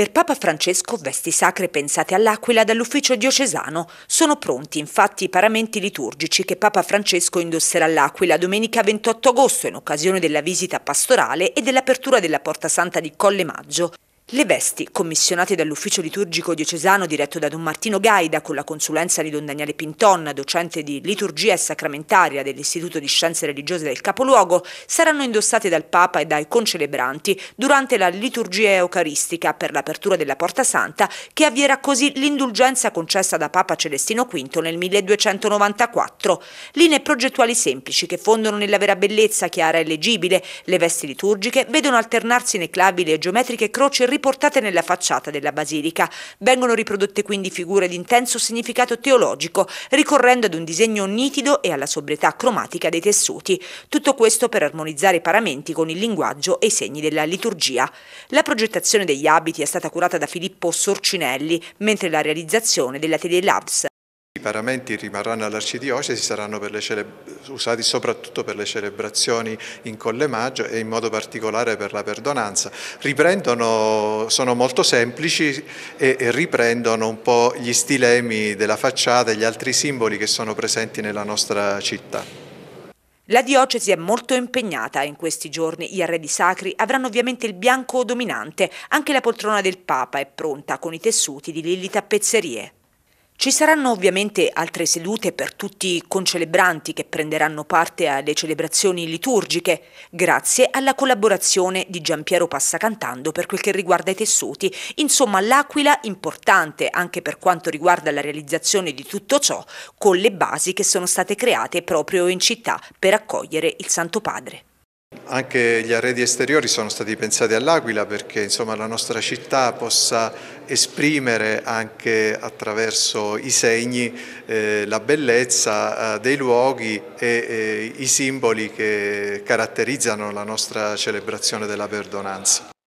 Per Papa Francesco vesti sacre pensate all'Aquila dall'ufficio diocesano. Sono pronti infatti i paramenti liturgici che Papa Francesco indosserà all'Aquila domenica 28 agosto in occasione della visita pastorale e dell'apertura della Porta Santa di Colle Maggio. Le vesti, commissionate dall'ufficio liturgico diocesano diretto da Don Martino Gaida con la consulenza di Don Daniele Pinton, docente di liturgia e sacramentaria dell'Istituto di Scienze Religiose del Capoluogo, saranno indossate dal Papa e dai concelebranti durante la liturgia eucaristica per l'apertura della Porta Santa che avvierà così l'indulgenza concessa da Papa Celestino V nel 1294. Linee progettuali semplici che fondono nella vera bellezza chiara e leggibile, le vesti liturgiche vedono alternarsi neclabili e geometriche croci e riportate nella facciata della basilica. Vengono riprodotte quindi figure di intenso significato teologico, ricorrendo ad un disegno nitido e alla sobrietà cromatica dei tessuti. Tutto questo per armonizzare i paramenti con il linguaggio e i segni della liturgia. La progettazione degli abiti è stata curata da Filippo Sorcinelli, mentre la realizzazione della Tele Labs i paramenti rimarranno all'arcidiocesi, saranno usati soprattutto per le celebrazioni in collemaggio e in modo particolare per la perdonanza. Riprendono, sono molto semplici e riprendono un po' gli stilemi della facciata e gli altri simboli che sono presenti nella nostra città. La diocesi è molto impegnata in questi giorni. Gli arredi sacri avranno ovviamente il bianco dominante. Anche la poltrona del Papa è pronta con i tessuti di Lilli Tappezzerie. Ci saranno ovviamente altre sedute per tutti i concelebranti che prenderanno parte alle celebrazioni liturgiche, grazie alla collaborazione di Giampiero Passacantando per quel che riguarda i tessuti. Insomma, l'Aquila importante anche per quanto riguarda la realizzazione di tutto ciò, con le basi che sono state create proprio in città per accogliere il Santo Padre. Anche gli arredi esteriori sono stati pensati all'Aquila perché insomma, la nostra città possa esprimere anche attraverso i segni eh, la bellezza eh, dei luoghi e eh, i simboli che caratterizzano la nostra celebrazione della perdonanza.